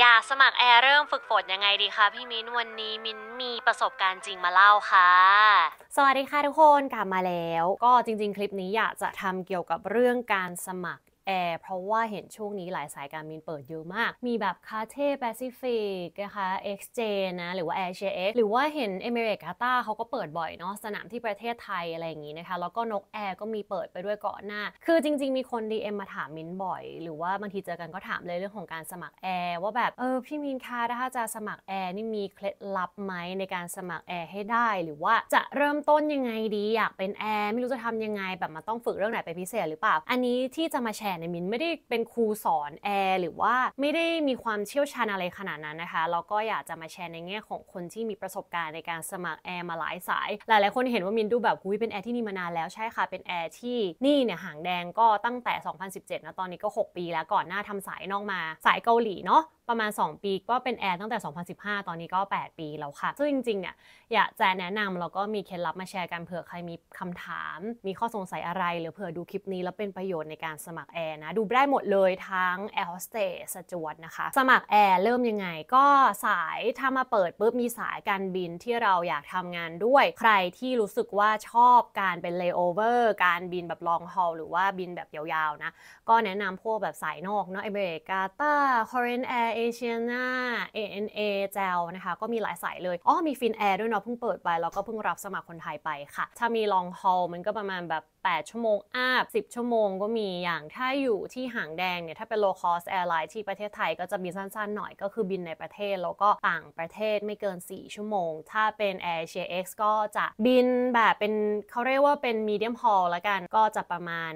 อยากสมัครแอร์เริ่มฝึกฝนยังไงดีคะพี่มิ้น วันนี้มิ้นมีประสบการณ์จริงมาเล่าคะ่ะ สวัสดีค่ะทุกคน กลับมาแล้ว ก็จริงๆ คลิปนี้อยากจะทำเกี่ยวกับเรื่องการสมัครแอร์เพราะว่าเห็นช่วงนี้หลายสายการบินเปิดเยอะมาก มีแบบคาเท่แปซิฟิกนะคะเอ็กซ์เจนะ หรือว่าแอร์เชียเอ็หรือว่าเห็นเอเมริกาตาเขาก็เปิดบ่อยเนาะสนามที่ประเทศไทยอะไรอย่างงี้นะคะ แล้วก็นกแอร์ก็มีเปิดไปด้วยเกาะหน้าคือจริง ๆ มีคน DM มาถามมินบ่อย หรือว่าบางทีเจอกันก็ถามเลยเรื่องของการสมัครแอร์ว่าแบบเออ พี่มินคะถ้าจะสมัครแอร์นี่มีเคล็ดลับไหมในการสมัครแอร์ให้ได้หรือว่าจะเริ่มต้นยังไงดีอยากเป็นแอร์ไม่รู้จะทำยังไงแบบมาต้องฝึกเรื่องไหนไปพิเศษหรือเปล่าอันนี้ที่จะมาแชร์เนี่ยมินไม่ได้เป็นครูสอนแอร์หรือว่าไม่ได้มีความเชี่ยวชาญอะไรขนาดนั้นนะคะ เราก็อยากจะมาแชร์ในแง่ของคนที่มีประสบการณ์ในการสมัครแอร์มาหลายสาย หลายๆคนเห็นว่ามินดูแบบคุ้ยเป็นแอร์ที่นี่มานานแล้วใช่ค่ะ เป็นแอร์ที่นี่เนี่ยหางแดงก็ตั้งแต่ 2017 นะ ตอนนี้ก็ 6 ปีแล้วก่อนหน้าทำสายนอกมาสายเกาหลีเนาะประมาณ 2 ปีก็เป็นแอร์ตั้งแต่2015ตอนนี้ก็ 8 ปีแล้วค่ะซึ่งจริง ๆเนี่ยอยากจะแนะนำแล้วก็มีเคล็ดลับมาแชร์กันเผื่อใครมีคำถาม มีข้อสงสัยอะไรหรือเผื่อดูคลิปนี้แล้วเป็นประโยชน์ในการสมัครแอร์ร์นะดูได้หมดเลยทั้งแอร์โฮสเตสจวดนะคะ สมัครแอร์เริ่มยังไงก็สายถ้ามาเปิดปุ๊บมีสายการบินที่เราอยากทำงานด้วย ใครที่รู้สึกว่าชอบการเป็นเลเยอร์การบินแบบลองฮอลหรือว่าบินแบบยาวๆนะก็แนะนำพวกแบบสายนอกเนาะเอเมริกาต้าคอร์เรนแอร์เอเชียนาเอ็นเอเจลนะคะ ก็มีหลายสายเลย อ๋อมีฟินแอร์ด้วยเนาะเพิ่งเปิดไปแล้วก็เพิ่งรับสมัครคนไทยไปค่ะ ถ้ามีลองฮอลมันก็ประมาณแบบ8 ชั่วโมงอาบ 10 ชั่วโมงก็มีอย่างถ้าอยู่ที่หางแดงเนี่ย ถ้าเป็น low cost airline ที่ประเทศไทยก็จะบินสั้นๆหน่อย ก็คือบินในประเทศแล้วก็ต่างประเทศไม่เกิน 4 ชั่วโมง ถ้าเป็น Air ์เชียก็จะบินแบบเป็นเขาเรียกว่าเป็น medium haul ละกัน ก็จะประมาณ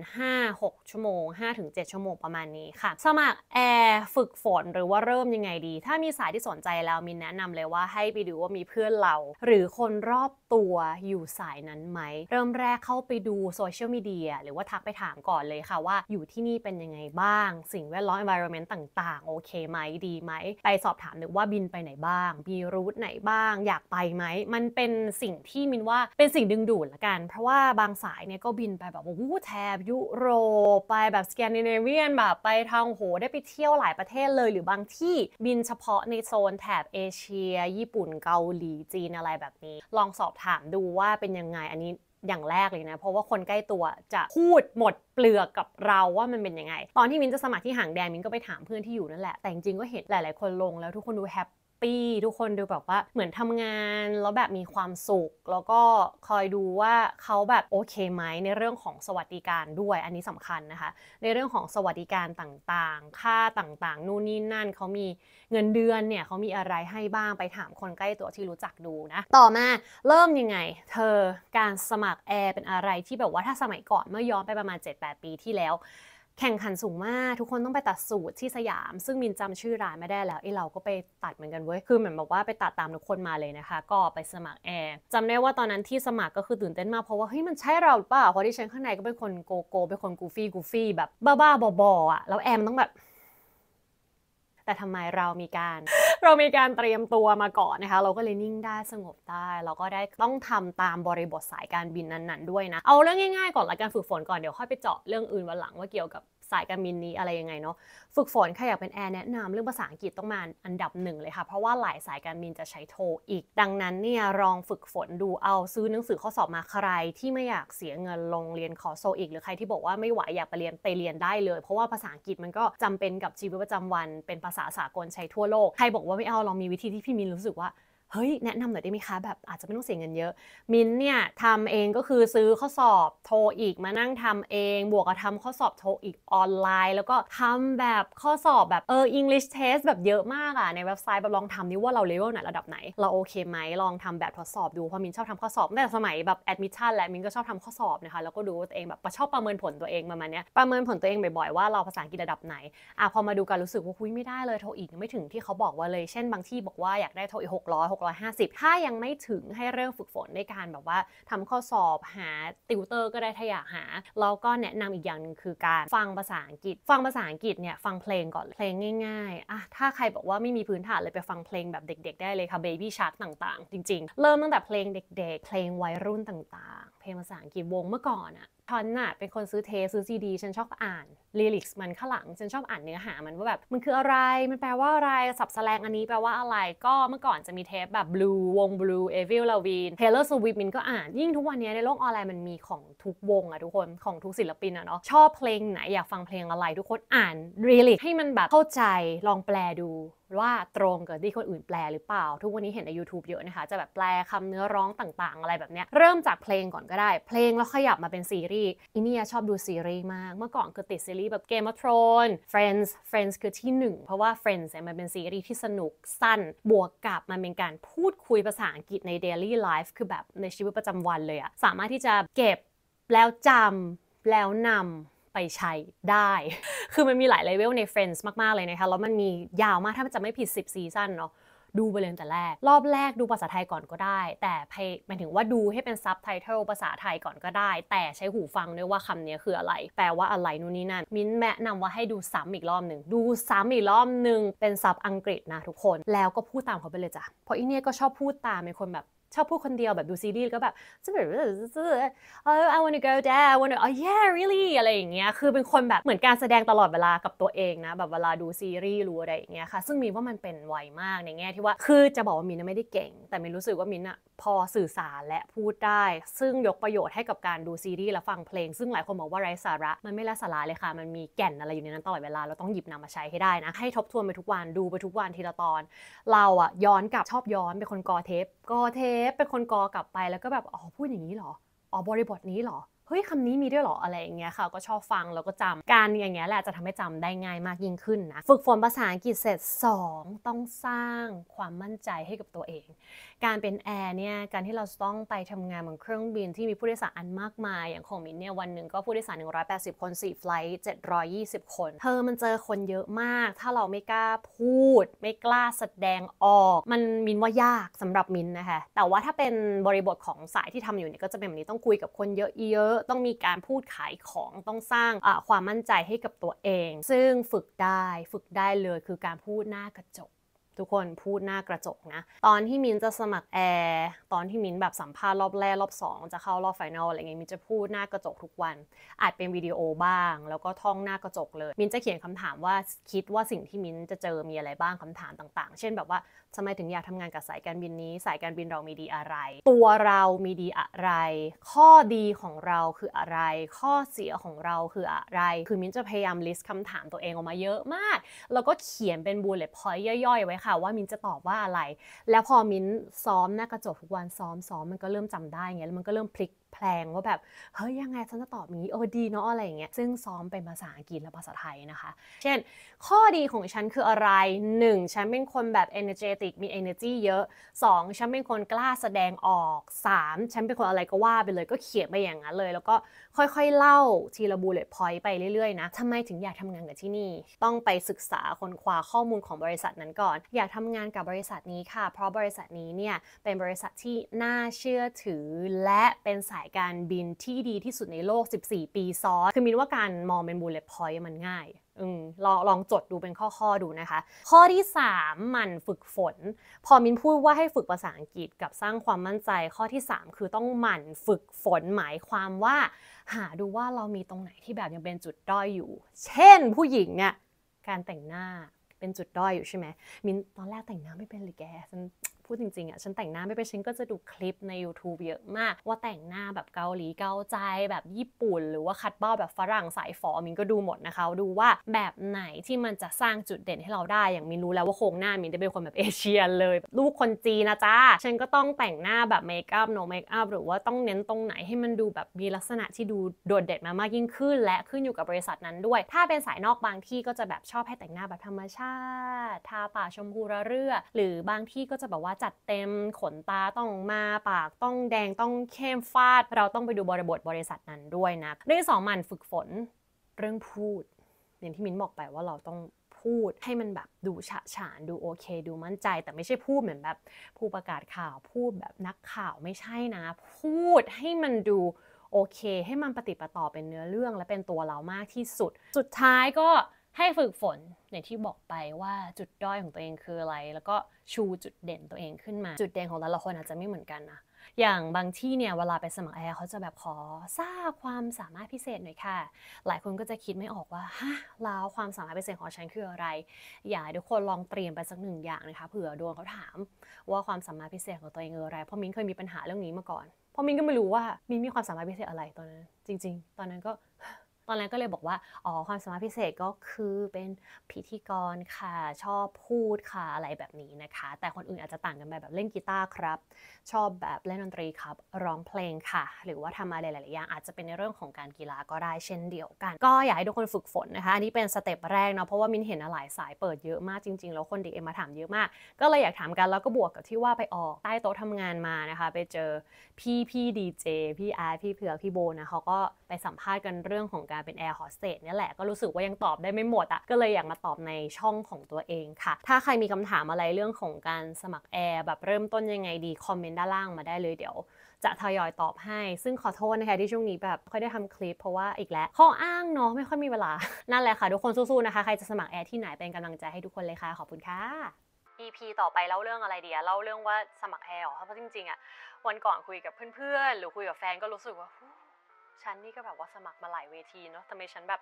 5-6 ชั่วโมง 5-7 ชั่วโมงประมาณนี้ค่ะ สมัครแอร์ฝึกฝนหรือว่าเริ่มยังไงดี ถ้ามีสายที่สนใจแล้วมินแนะนำเลยว่าให้ไปดูว่ามีเพื่อนเรา หรือคนรอบตัวอยู่สายนั้นไหม เริ่มแรกเข้าไปดูโซเชียลมีเดียหรือว่าทักไปถามก่อนเลยค่ะว่า อยู่ที่นี่เป็นยังไงบ้าง สิ่งแวดล้อม environment ต่างๆ โอเคไหมดีไหม ไปสอบถามหรือว่าบินไปไหนบ้าง มีรูทไหนบ้าง อยากไปไหม มันเป็นสิ่งที่มินว่าเป็นสิ่งดึงดูดละกัน เพราะว่าบางสายเนี่ยก็บินไปแบบวู้แทบ ยุโรปไปแบบสแกนดิเนเวียนแบบไปทางโหได้ไปเที่ยวหลายประเทศเลยหรือบางที่บินเฉพาะในโซนแถบเอเชียญี่ปุ่นเกาหลีจีนอะไรแบบนี้ ลองสอบถามดูว่าเป็นยังไง อันนี้อย่างแรกเลยนะ เพราะว่าคนใกล้ตัวจะพูดหมดเปลือกกับเราว่ามันเป็นยังไง ตอนที่มินจะสมัครที่หางแดงมินก็ไปถามเพื่อนที่อยู่นั่นแหละ แต่จริงๆก็เห็นหลาย ๆคนลงแล้วทุกคนดูแฮปปี้ทุกคนดูแบบว่าเหมือนทำงานแล้วแบบมีความสุข แล้วก็คอยดูว่าเขาแบบโอเคไหมในเรื่องของสวัสดิการด้วย อันนี้สำคัญนะคะ ในเรื่องของสวัสดิการต่างๆค่าต่าง ๆ นู่นนี่นั่นเขามีเงินเดือนเนี่ยเขามีอะไรให้บ้างไปถามคนใกล้ตัวที่รู้จักดูนะ ต่อมาเริ่มยังไง เธอการสมัครแอร์เป็นอะไรที่แบบว่าถ้าสมัยก่อนเมื่อย้อนไปประมาณ7-8 ปีที่แล้วแข่งขันสูงมาก ทุกคนต้องไปตัดสูตรที่สยาม ซึ่งมินจำชื่อร้านไม่ได้แล้ว ไอ้ เราก็ไปตัดเหมือนกัน เว้ย คือเหมือนบอกว่าไปตัดตามทุกคนมาเลยนะคะ ก็ไปสมัครแอร์จำได้ว่าตอนนั้นที่สมัครก็คือตื่นเต้นมากเพราะว่าเฮ้ยมันใช่เราเปล่าเพราะที่ฉันข้างในก็เป็นคนโกโก้เป็นคนกูฟี่กูฟี่แบบบ้าบ้าบอๆอ่ะแล้วแอร์มันต้องแบบแต่ทำไมเรามีการ เรามีการเตรียมตัวมาก่อนนะคะ เราก็เลยนิ่งได้สงบได้เราก็ได้ต้องทำตามบริบทสายการบินนั้นๆด้วยนะ เอาเรื่องง่ายๆก่อนละการฝึกฝนก่อน เดี๋ยวค่อยไปเจาะเรื่องอื่นวันหลังว่าเกี่ยวกับสายการบินนี้อะไรยังไงเนาะฝึกฝนใครอยากเป็นแอร์แนะนำเรื่องภาษาอังกฤษต้องมาอันดับหนึ่งเลยค่ะ เพราะว่าหลายสายการบินจะใช้โทรอีก ดังนั้นเนี่ยลองฝึกฝนดูเอาซื้อหนังสือข้อสอบมาใคร ที่ไม่อยากเสียเงินลงเรียนขอโซอีกหรือใครที่บอกว่าไม่ไหวอยากไปเรียนไปเรียนได้เลย เพราะว่าภาษาอังกฤษมันก็จำเป็นกับชีวิตประจำวันเป็นภาษาสากลใช้ทั่วโลกใครบอกว่าไม่เอาลองมีวิธีที่พี่มินรู้สึกว่าเฮ้ยแนะนำหน่อยได้ไหมคะแบบอาจจะไม่ต้องเสียเงินเยอะ มินเนี่ยทำเองก็คือซื้อข้อสอบโทรอีกมานั่งทำเองบวกกับทำข้อสอบโทรอีกออนไลน์ แล้วก็ทำแบบข้อสอบแบบเอออิงลิชเทสแบบเยอะมากอะในเว็บไซต์แบบลองทำนี่ว่าเราเลเวลไหนระดับไหน เราโอเคไหมลองทำแบบทดสอบดูเพราะมินชอบทำข้อสอบแต่สมัยแบบแอดมิชชั่นแหละ มินก็ชอบทำข้อสอบนะคะแล้วก็ดูตัวเองแบบชอบประเมินผลตัวเองประมาณนี้ประเมินผลตัวเองบ่อยๆว่าเราภาษาอังกฤษระดับไหนอ่ะพอมาดูการรู้สึกว่าคุยไม่ได้เลยโทรอีกไม่ถึงที่เขาบอกว่าเลยเช่นบางที่บอกว่าอยากได้โทรอีกหกร้อย650 ถ้ายังไม่ถึงให้เริ่มฝึกฝนในการแบบว่าทำข้อสอบหาติวเตอร์ก็ได้ถ้าอยากหาแล้วก็แนะนำอีกอย่างนึงคือการฟังภาษาอังกฤษ ฟังภาษาอังกฤษเนี่ยฟังเพลงก่อนเพลงง่ายๆ อ่ะถ้าใครบอกว่าไม่มีพื้นฐานเลย ไปฟังเพลงแบบเด็กๆได้เลยค่ะ Baby Shark ต่างๆ จริงๆ เริ่มตั้งแต่เพลงเด็ก ๆ เพลงวัยรุ่นต่างๆ เพลงภาษาอังกฤษวงเมื่อก่อนอะฉันน่ะเป็นคนซื้อเทซื้อซีดีฉันชอบอ่านลีลิกส์มันข้างหลังฉันชอบอ่านเนื้อหามันว่าแบบ มันคืออะไรมันแปลว่าอะไรสับแสลงอันนี้แปลว่าอะไรก็เมื่อก่อนจะมีเทปแบบบลูวงบลูเอวิลลาวีนเทเลอร์สวิฟมินก็อ่านยิ่งทุกวันนี้ในโลกออนไลน์มันมีของทุกวงอะทุกคนของทุกศิลปินอะเนาะชอบเพลงไหน อยากฟังเพลงอะไรทุกคนอ่านลีลิกให้มันแบบเข้าใจลองแปลดูว่าตรงกับที่คนอื่นแปลหรือเปล่า ทุกวันนี้เห็นใน YouTube เยอะนะคะจะแบบแปลคำเนื้อร้องต่างๆ อะไรแบบเนี้ยเริ่มจากเพลงก่อนก็ได้ เพลงแล้วขยับมาเป็นซีรีส์อินียชอบดูซีรีส์มากเมื่อก่อนคือติดซีรีส์แบบเกมอั f ทรน Friends Friends คือที่1เพราะว่า Friends เนี่ยมันเป็นซีรีส์ที่สนุกสั้นบวกกับมันเป็นการพูดคุยภาษาอังกฤษใน daily life คือแบบในชีวิตประจำวันเลยอะสามารถที่จะเก็บแล้วจำแล้วนำไปใช้ได้ คือมันมีหลายเลเวลใน Friends มาก ๆ เลยนะคะ แล้วมันมียาวมากถ้าจะไม่ผิด 10ซีซั่นเนาะดูไปเลยตั้งแต่แรก รอบแรกดูภาษาไทยก่อนก็ได้ แต่หมายถึงว่าดูให้เป็นซับไตเติลภาษาไทยก่อนก็ได้ แต่ใช้หูฟังด้วยว่าคำนี้คืออะไร แปลว่าอะไรนู่นนี่นั่น มิ้นแนะนำว่าให้ดูซ้ำอีกรอบหนึ่ง ดูซ้ำอีกรอบหนึ่งเป็นซับอังกฤษนะทุกคน แล้วก็พูดตามเขาไปเลยจ้ะ เพราะอีเนี่ยก็ชอบพูดตามเป็นคนแบบชอบพูดคนเดียวแบบดูซีรีส์ก็แบบ oh I want to go there I want to oh yeah really อะไรอย่างเงี้ยคือเป็นคนแบบเหมือนการแสดงตลอดเวลากับตัวเองนะ แบบเวลาดูซีรีส์รู้อะไรอย่างเงี้ยค่ะ ซึ่งมีว่ามันเป็นไวมากในแง่ที่ว่าคือจะบอกว่ามินไม่ได้เก่ง แต่มินรู้สึกว่ามินอะพอสื่อสารและพูดได้ ซึ่งยกประโยชน์ให้กับการดูซีรีส์และฟังเพลง ซึ่งหลายคนบอกว่าไร้สาระมันไม่ไร้สาระเลยค่ะมันมีแก่นอะไรอยู่ในนั้นตลอดเวลาเราต้องหยิบนำมาใช้ให้ได้นะ ให้ทบทวนไปทุกวันดูไปทุกวันทีละตอน เราอะย้อนกลับชอบย้อนเป็นคนกอเทปกอเทปเป็นคนกอกลับไปแล้วก็แบบ อ๋อพูดอย่างนี้หรอ อ๋อบริบทนี้หรอเฮ้ยคำนี้มีด้วยหรออะไรอย่างเงี้ยค่ะ ก็ชอบฟังแล้วก็จำการอย่างเงี้ยแหละจะทำให้จำได้ง่ายมากยิ่งขึ้นนะ ฝึกฝนภาษาอังกฤษเสร็จ 2 ต้องสร้างความมั่นใจให้กับตัวเอง การเป็นแอร์เนี่ย การที่เราต้องไปทำงานบนเครื่องบินที่มีผู้โดยสารอันมากมาย อย่างของมินเนี่ย วันหนึ่งก็ผู้โดยสาร 180 คน4ไฟล์สิบคนเธอมันเจอคนเยอะมาก ถ้าเราไม่กล้าพูดไม่กล้าแสดงออก มันมินว่ายากสำหรับมินนะคะแต่ว่าถ้าเป็นบริบทของสายที่ทำอยู่เนี่ยก็จะเป็นแบบนี้ต้องคุยกับคนเยอะเยอะอะต้องมีการพูดขายของต้องสร้างความมั่นใจให้กับตัวเอง ซึ่งฝึกได้ฝึกได้เลยคือการพูดหน้ากระจกทุกคนพูดหน้ากระจกนะตอนที่มินจะสมัครแอร์ตอนที่มินแบบสัมภาษณ์รอบแรกรอบ2 จะเข้ารอบไฟนอลอะไรเงี้ยมินจะพูดหน้ากระจกทุกวัน อาจเป็นวิดีโอบ้าง แล้วก็ท่องหน้ากระจกเลย มินจะเขียนคำถามว่าคิดว่าสิ่งที่มินจะเจอมีอะไรบ้างคำถามต่าง ๆ เช่นแบบว่าทำไมถึงอยากทำงานกับสายการบินนี้สายการบินเรามีดีอะไร ตัวเรามีดีอะไร ข้อดีของเราคืออะไรข้อเสียของเราคืออะไรคือมินจะพยายามลิสต์คำถามตัวเองออกมาเยอะมากแล้วก็เขียนเป็นบูลเลต์พอยต์ย่อยๆไว้ค่ะค่ะว่ามินจะตอบว่าอะไร แล้วพอมินซ้อมหน้ากระจกทุกวันซ้อมซ้อมมันก็เริ่มจำได้ไงแล้วมันก็เริ่มพลิกแพลงว่าแบบ เฮ้ยยังไงฉันจะตอบนี้โอ้ดีเนาะอะไรอย่างเงี้ยซึ่งซ้อมเป็นภาษาอังกฤษและภาษาไทยนะคะ เช่น ข้อดีของฉันคืออะไร 1. ฉันเป็นคนแบบ energetic มี energy เยอะ 2. ฉันเป็นคนกล้าแสดงออก 3. ฉันเป็นคนอะไรก็ว่าไปเลยก็เขียนไปอย่างนั้นเลย แล้วก็ค่อยๆเล่าทีละบูเลต์พอยต์ไปเรื่อยๆนะทำไมถึงอยากทำงานกับที่นี่ ต้องไปศึกษาคนคว้าข้อมูลของบริษัทนั้นก่อน อยากทำงานกับบริษัทนี้ค่ะ เพราะบริษัทนี้เนี่ยเป็นบริษัทที่น่าเชื่อถือและเป็นสายายการบินที่ดีที่สุดในโลก 14 ปีซ้อน คือมินว่าการมองเป็นบูลเลต์พอยต์มันง่ายอลองลองจดดูเป็นข้อๆดูนะคะ ข้อที่3มันฝึกฝน พอมินพูดว่าให้ฝึกภาษาอังกฤษกับสร้างความมั่นใจ ข้อที่ 3 คือต้องหมั่นฝึกฝนหมายความว่า หาดูว่าเรามีตรงไหนที่แบบยังเป็นจุดด้อยอยู่ เช่น ผู้หญิงเนี่ย การแต่งหน้าเป็นจุดด้อยอยู่ใช่ไหม มินตอนแรกแต่งหน้าไม่เป็นหรือแกฉันพูดจริงๆ อ่ะ ฉันแต่งหน้าไม่เป็นฉันก็จะดูคลิปใน YouTube เยอะมาก ว่าแต่งหน้าแบบเกาหลีเกาใจแบบญี่ปุ่น หรือว่าคัดเบ้าแบบฝรั่งสายฟอมินก็ดูหมดนะคะ ดูว่าแบบไหนที่มันจะสร้างจุดเด่นให้เราได้ อย่างมินรู้แล้วว่าโครงหน้ามินจะเป็นคนแบบเอเชียเลย ลูกคนจีนนะจ้าฉันก็ต้องแต่งหน้าแบบเมคอัพโนเมคอัพหรือว่าต้องเน้นตรงไหนให้มันดูแบบมีลักษณะที่ดูโดดเด่นมามากยิ่งขึ้น และขึ้นอยู่กับบริษัทนั้นด้วย ถ้าเป็นสายนอกบางที่ก็จะแบบชอบให้แต่งหน้าแบบธรรมชาติทาป่าชมพูระเรื่อหรือบางที่ก็จะแบบว่าจัดเต็มขนตาต้องมาปากต้องแดงต้องเข้มฟาด เราต้องไปดูบริบทบริษัทนั้นด้วยนะเรื่องสองมันฝึกฝนเรื่องพูดอย่างที่มิ้นบอกไปว่าเราต้องพูดให้มันแบบดูฉะฉานดูโอเค ดูมั่นใจ แต่ไม่ใช่พูดเหมือนแบบผู้ประกาศข่าวพูดแบบนักข่าวไม่ใช่นะ พูดให้มันดูโอเค ให้มันปฏิปต่อเป็นเนื้อเรื่อง และเป็นตัวเรามากที่สุด สุดท้ายก็ให้ฝึกฝนอย่างที่บอกไปว่าจุดด้อยของตัวเองคืออะไร แล้วก็ชูจุดเด่นตัวเองขึ้นมา จุดเด่นของแต่ละคนอาจจะไม่เหมือนกันนะอย่างบางที่เนี่ยเวลาไปสมัครแอร์เขาจะแบบขอทราบความสามารถพิเศษหน่อยค่ะ หลายคนก็จะคิดไม่ออกว่าฮะแล้วความสามารถพิเศษของฉันคืออะไร อยากทุกคนลองเตรียมไปสักหนึ่งอย่างนะคะเผื่อโดนเขาถามว่าความสามารถพิเศษของตัวเองคืออะไรเพราะมิ้นเคยมีปัญหาเรื่องนี้มาก่อนเพราะมิ้นก็ไม่รู้ว่ามิ้นมีความสามารถพิเศษอะไรตอนนั้น จริง ๆ ตอนนั้นก็ตอนนั้นก็เลยบอกว่าอ๋อความสามารถพิเศษก็คือเป็นพิธีกรค่ะชอบพูดค่ะอะไรแบบนี้นะคะ แต่คนอื่นอาจจะต่างกันไปแบบเล่นกีตาร์ครับ ชอบแบบเล่นดนตรีครับร้องเพลงค่ะ หรือว่าทำอะไรหลาย ๆ อย่างอาจจะเป็นในเรื่องของการกีฬาก็ได้เช่นเดียวกัน ก็อยากให้ทุกคนฝึกฝนนะคะอันนี้เป็นสเต็ปแรกเนาะเพราะว่ามินเห็นหลายสายเปิดเยอะมากจริง ๆ แล้วคนดีเอ็มมาถามเยอะมาก ก็เลยอยากถามกันแล้วก็บวกกับที่ว่าไปออกใต้โต๊ะทำงานมานะคะไปเจอพี่พี่ดีเจพี่อาร์พี่เผือกพี่โบนะเขาก็ไปสัมภาษณ์กันเรื่องของการการเป็นแอร์โฮสเตสเนี่ยแหละก็รู้สึกว่ายังตอบได้ไม่หมดอะก็เลยอยากมาตอบในช่องของตัวเองค่ะ ถ้าใครมีคำถามอะไรเรื่องของการสมัครแอร์แบบเริ่มต้นยังไงดี คอมเมนต์ด้านล่างมาได้เลยเดี๋ยว จะทยอยตอบให้ ซึ่งขอโทษนะคะที่ช่วงนี้แบบค่อยได้ทำคลิปเพราะว่าอีกแล้วข้ออ้างเนาะไม่ค่อยมีเวลานั่นแหละค่ะทุกคนสู้ๆนะคะใครจะสมัครแอร์ที่ไหนเป็นกำลังใจให้ทุกคนเลยค่ะ ขอบคุณค่ะ EP ต่อไปเล่าเรื่องอะไรเดียเล่าเรื่องว่าสมัครแอร์เหรอเพราะจริงๆอ่ะวันก่อนคุยกับเพื่อนๆหรือคุยกับแฟนก็รู้สึกว่าฉันนี่ก็แบบว่าสมัครมาหลายเวทีเนาะทำไมฉันแบบ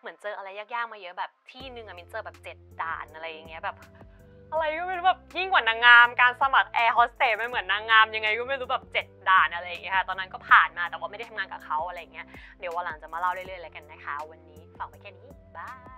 เหมือนเจออะไรยากๆมาเยอะแบบที่หนึ่งอะมินเจอแบบเจ็ดด่านอะไรอย่างเงี้ยแบบอะไรก็ไม่รู้แบบยิ่งกว่านางงาม การสมัครแอร์โฮสเตสไม่เหมือนนางงามยังไงก็ไม่รู้แบบเจ็ดด่านอะไรอย่างเงี้ยค่ะตอนนั้นก็ผ่านมาแต่ว่าไม่ได้ทำงานกับเขาอะไรอย่างเงี้ยเดี๋ยววันหลังจะมาเล่าเรื่อยๆแล้กันนะคะ วันนี้ฝากไว้แค่นี้บาย